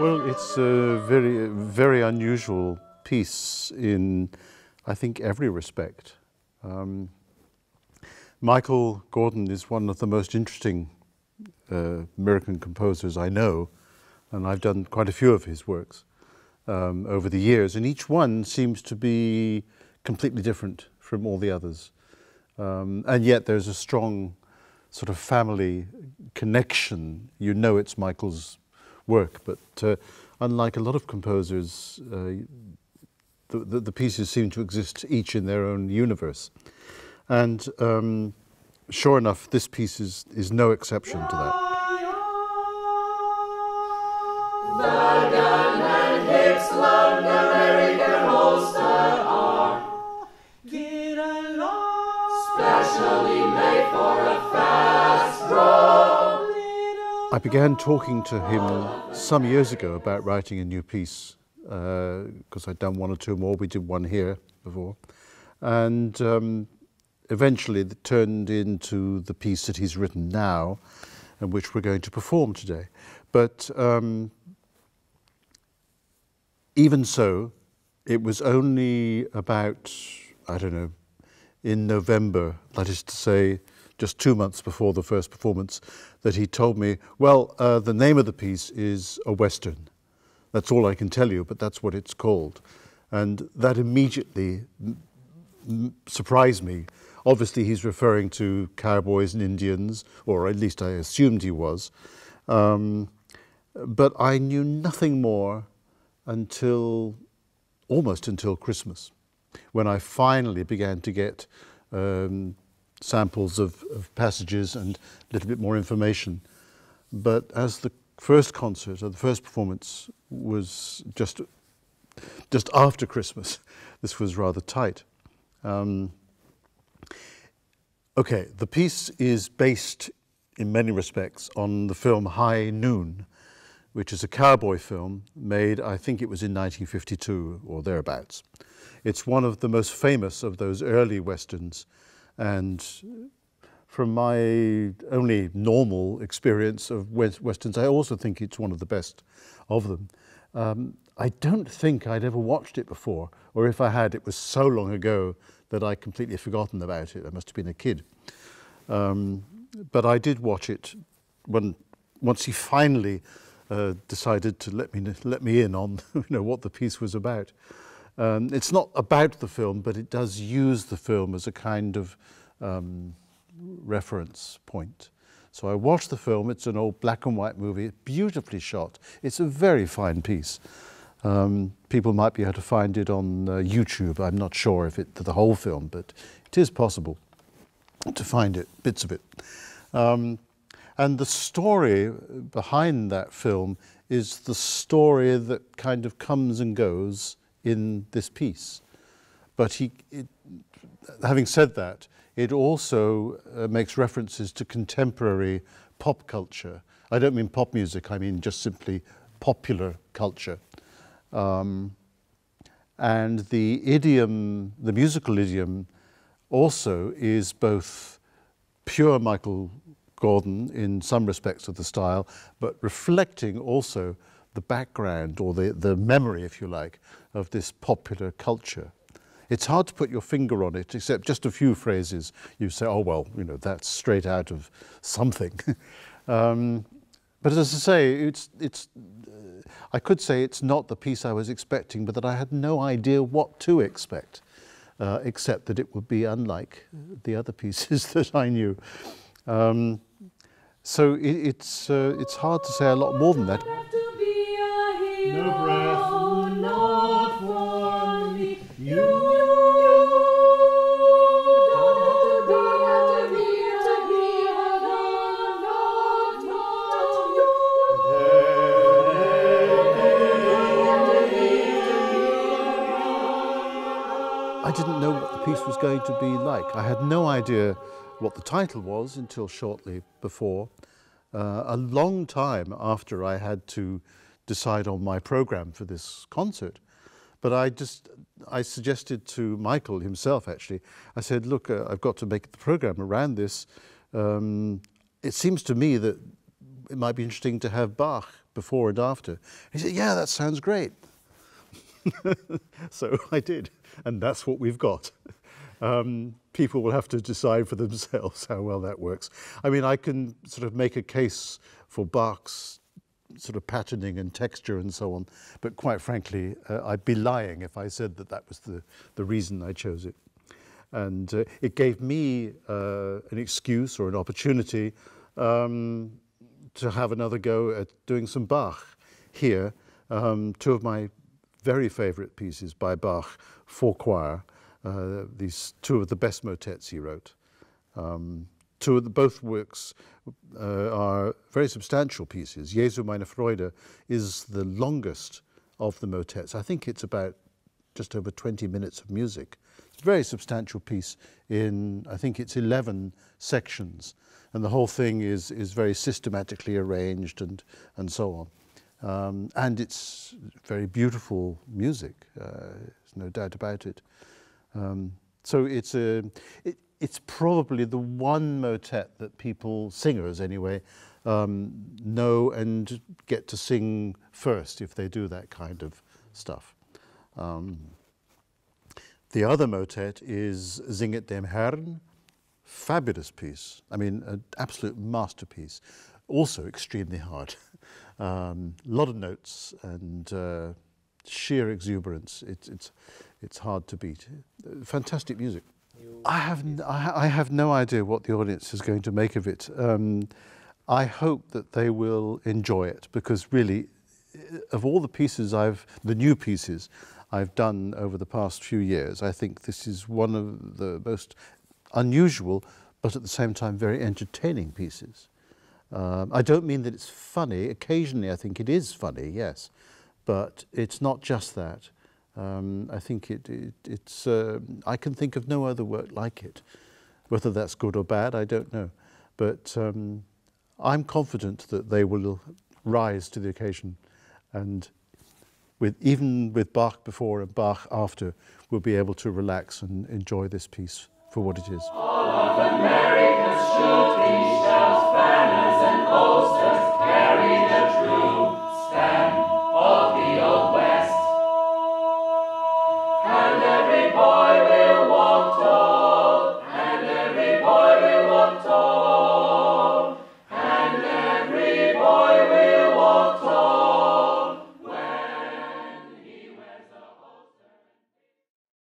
Well, it's a very, very unusual piece in, I think, every respect. Um, Michael Gordon is one of the most interesting uh, American composers I know, and I've done quite a few of his works um, over the years, and each one seems to be completely different from all the others. Um, and yet there's a strong sort of family connection. You know it's Michael's work. But uh, unlike a lot of composers, uh, the, the, the, pieces seem to exist each in their own universe. And um, sure enough, this piece is, is no exception to that. I began talking to him some years ago about writing a new piece because uh, I'd done one or two more. We did one here before. And um, eventually it turned into the piece that he's written now and which we're going to perform today. But um, even so, it was only about, I don't know, in November, that is to say, just two months before the first performance, that he told me, well, uh, the name of the piece is a Western. That's all I can tell you, but that's what it's called. And that immediately surprised me. Obviously, he's referring to cowboys and Indians, or at least I assumed he was. Um, but I knew nothing more until almost until Christmas, when I finally began to get um, samples of, of passages and a little bit more information. But as the first concert or the first performance was just just after Christmas, this was rather tight. Um, okay, the piece is based in many respects on the film High Noon, which is a cowboy film made, I think it was in 1952 or thereabouts. It's one of the most famous of those early westerns and from my only normal experience of Westerns, I also think it's one of the best of them. Um, I don't think I'd ever watched it before, or if I had, it was so long ago that I completely forgotten about it. I must have been a kid. Um, but I did watch it when once he finally uh, decided to let me let me in on you know what the piece was about. Um, it's not about the film, but it does use the film as a kind of um, reference point. So I watched the film. It's an old black and white movie, beautifully shot. It's a very fine piece. Um, people might be able to find it on uh, YouTube. I'm not sure if it's the whole film, but it is possible to find it, bits of it. Um, and the story behind that film is the story that kind of comes and goes in this piece. But he, it, having said that, it also uh, makes references to contemporary pop culture. I don't mean pop music, I mean just simply popular culture. Um, and the idiom, the musical idiom, also is both pure Michael Gordon in some respects of the style, but reflecting also the background or the, the memory, if you like, of this popular culture. It's hard to put your finger on it, except just a few phrases. You say, oh, well, you know, that's straight out of something. um, but as I say, it's, it's, uh, I could say it's not the piece I was expecting, but that I had no idea what to expect, uh, except that it would be unlike the other pieces that I knew. Um, so it, it's, uh, it's hard to say a lot more than that. I didn't know what the piece was going to be like. I had no idea what the title was until shortly before. Uh, a long time after I had to decide on my program for this concert. But I just, I suggested to Michael himself actually, I said, look, uh, I've got to make the program around this. Um, it seems to me that it might be interesting to have Bach before and after. He said, yeah, that sounds great. so I did, and that's what we've got. Um, people will have to decide for themselves how well that works. I mean, I can sort of make a case for Bach's sort of patterning and texture and so on. But quite frankly, uh, I'd be lying if I said that that was the, the reason I chose it. And uh, it gave me uh, an excuse or an opportunity um, to have another go at doing some Bach here, um, two of my very favorite pieces by Bach for choir, uh, these two of the best motets he wrote. Um, two of the, both works uh, are very substantial pieces. Jesu meine Freude is the longest of the motets. I think it's about just over 20 minutes of music. It's a very substantial piece in, I think it's 11 sections. And the whole thing is, is very systematically arranged and, and so on. Um, and it's very beautiful music, uh, there's no doubt about it. Um, so it's a, it, it's probably the one motet that people, singers anyway, um, know and get to sing first if they do that kind of stuff. Um, the other motet is "Singet dem Herrn, fabulous piece. I mean, an absolute masterpiece. Also extremely hard. A um, lot of notes and uh, sheer exuberance. It, it's, it's hard to beat. Fantastic music. I have, I have no idea what the audience is going to make of it. Um, I hope that they will enjoy it because really, uh, of all the pieces I've, the new pieces I've done over the past few years, I think this is one of the most unusual, but at the same time very entertaining pieces. Um, I don't mean that it's funny. Occasionally, I think it is funny, yes, but it's not just that. Um, I think it, it it's, uh, I can think of no other work like it. Whether that's good or bad, I don't know. But um, I'm confident that they will rise to the occasion and with, even with Bach before and Bach after, we'll be able to relax and enjoy this piece for what it is. boy.